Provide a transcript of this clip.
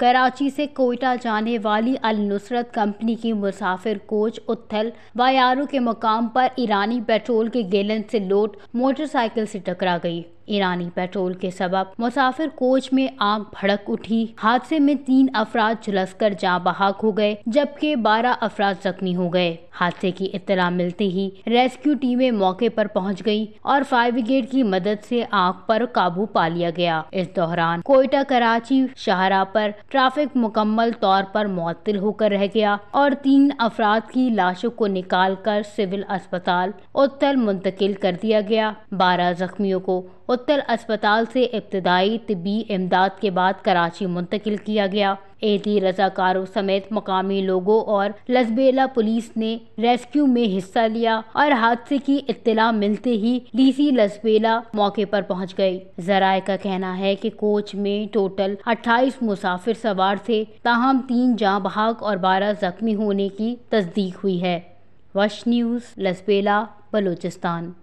कराची से कोयटा जाने वाली अल नुसरत कंपनी की मुसाफिर कोच उत्थल वायारू के मकाम पर ईरानी पेट्रोल के गैलन से लोट मोटरसाइकिल से टकरा गई ईरानी पेट्रोल के सबब मुसाफिर कोच में आग भड़क उठी हादसे में तीन अफराद झुलस कर जहाँ बहाक हो गए जबकि बारह अफराद जख्मी हो गए हादसे की इतला मिलते ही रेस्क्यू टीमें मौके पर पहुंच गईं और फायर ब्रिगेड की मदद से आग पर काबू पा लिया गया इस दौरान कोयटा कराची शाहरा पर ट्रैफिक मुकम्मल तौर पर मुअत्ल होकर रह गया और तीन अफराद की लाशों को निकाल कर सिविल अस्पताल उत्तर मुंतकिल कर दिया गया बारह जख्मियों को उत्तर अस्पताल से इब्तदाई तबी इमदाद के बाद कराची मुंतकिल किया गया एहती रजाकारों समेत मकामी लोगों और लसबेला पुलिस ने रेस्क्यू में हिस्सा लिया और हादसे की इत्तला मिलते ही डीसी लसबेला मौके पर पहुंच गई जराये का कहना है कि कोच में टोटल 28 मुसाफिर सवार थे ताहम तीन जाँ बहाक और बारह जख्मी होने की तस्दीक हुई है वश न्यूज़ लसबेला बलूचिस्तान